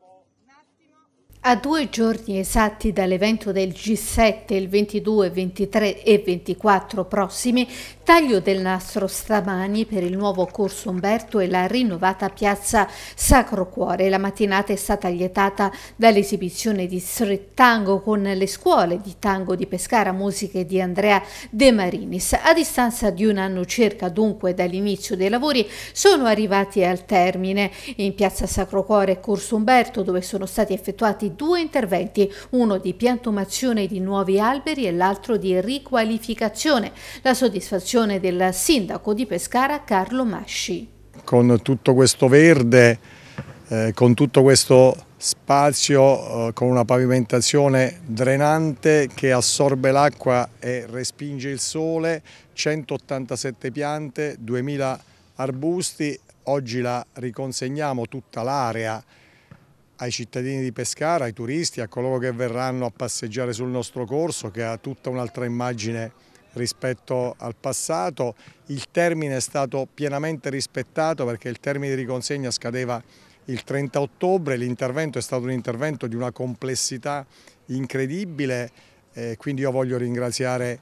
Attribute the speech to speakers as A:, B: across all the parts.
A: Come on. A due giorni esatti dall'evento del G7 il 22, 23 e 24 prossimi, taglio del nastro stamani per il nuovo corso Umberto e la rinnovata piazza Sacro Cuore. La mattinata è stata lietata dall'esibizione di street tango con le scuole di tango di Pescara, musiche di Andrea De Marinis. A distanza di un anno circa, dunque, dall'inizio dei lavori, sono arrivati al termine. In piazza Sacro Cuore e corso Umberto, dove sono stati effettuati effettuati due interventi, uno di piantumazione di nuovi alberi e l'altro di riqualificazione. La soddisfazione del sindaco di Pescara Carlo Masci.
B: Con tutto questo verde, eh, con tutto questo spazio eh, con una pavimentazione drenante che assorbe l'acqua e respinge il sole, 187 piante, 2000 arbusti, oggi la riconsegniamo tutta l'area ai cittadini di Pescara, ai turisti, a coloro che verranno a passeggiare sul nostro corso che ha tutta un'altra immagine rispetto al passato. Il termine è stato pienamente rispettato perché il termine di riconsegna scadeva il 30 ottobre, l'intervento è stato un intervento di una complessità incredibile, eh, quindi io voglio ringraziare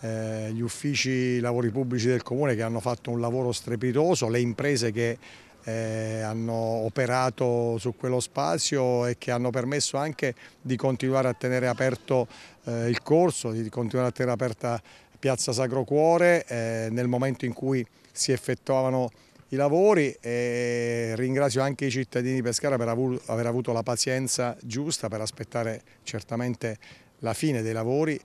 B: eh, gli uffici lavori pubblici del Comune che hanno fatto un lavoro strepitoso, le imprese che eh, hanno operato su quello spazio e che hanno permesso anche di continuare a tenere aperto eh, il corso, di continuare a tenere aperta Piazza Sacro Cuore eh, nel momento in cui si effettuavano i lavori e ringrazio anche i cittadini di Pescara per aver avuto la pazienza giusta per aspettare certamente la fine dei lavori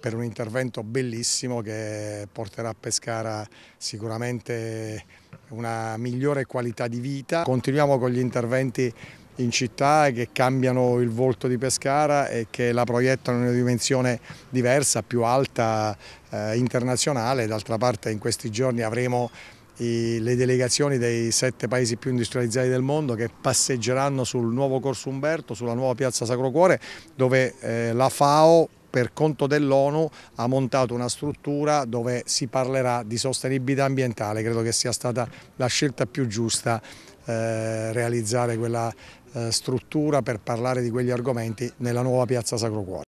B: per un intervento bellissimo che porterà a Pescara sicuramente una migliore qualità di vita. Continuiamo con gli interventi in città che cambiano il volto di Pescara e che la proiettano in una dimensione diversa, più alta, eh, internazionale. D'altra parte in questi giorni avremo i, le delegazioni dei sette paesi più industrializzati del mondo che passeggeranno sul nuovo Corso Umberto, sulla nuova piazza Sacro Cuore, dove eh, la FAO per conto dell'ONU ha montato una struttura dove si parlerà di sostenibilità ambientale, credo che sia stata la scelta più giusta eh, realizzare quella eh, struttura per parlare di quegli argomenti nella nuova piazza Sacro Cuore.